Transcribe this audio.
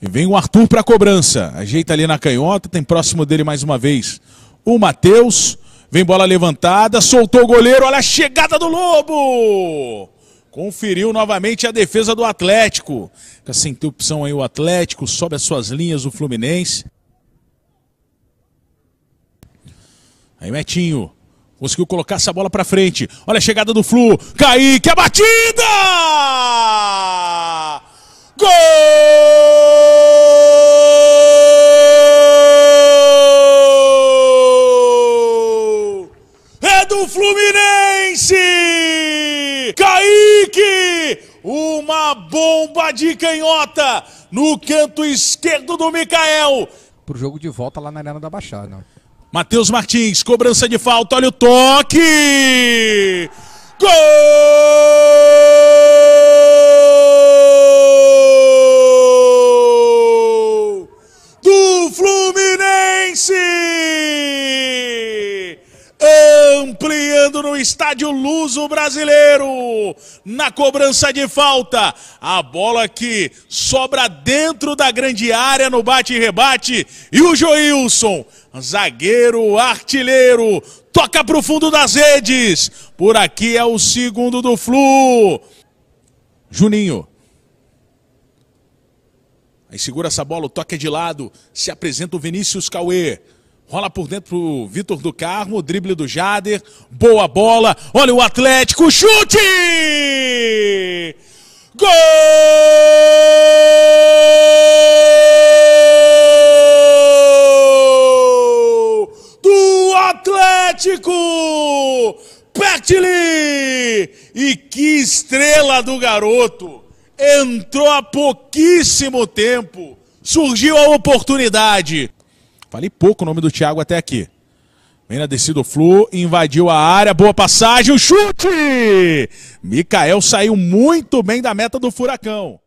E vem o Arthur para a cobrança. Ajeita ali na canhota, tem próximo dele mais uma vez. O Matheus. Vem bola levantada, soltou o goleiro, olha a chegada do Lobo! Conferiu novamente a defesa do Atlético. Fica sem ter opção aí o Atlético, sobe as suas linhas o Fluminense. Aí Metinho, conseguiu colocar essa bola para frente. Olha a chegada do Flu, Kaique, a é batida! Uma bomba de canhota no canto esquerdo do Mikael. Pro jogo de volta lá na Arena da Baixada. Matheus Martins, cobrança de falta, olha o toque! Gol! ampliando no estádio Luso Brasileiro. Na cobrança de falta, a bola que sobra dentro da grande área no bate-rebate. E o Joilson, zagueiro, artilheiro, toca para o fundo das redes. Por aqui é o segundo do Flu. Juninho. Aí segura essa bola, o toque é de lado, se apresenta o Vinícius Cauê. Rola por dentro pro Vitor do Carmo, drible do Jader, boa bola. Olha o Atlético, chute! Gol! Do Atlético! Petli! E que estrela do garoto! Entrou há pouquíssimo tempo, surgiu a oportunidade Falei pouco o nome do Thiago até aqui. Vem na descida o Flu, invadiu a área, boa passagem, o chute! Mikael saiu muito bem da meta do Furacão.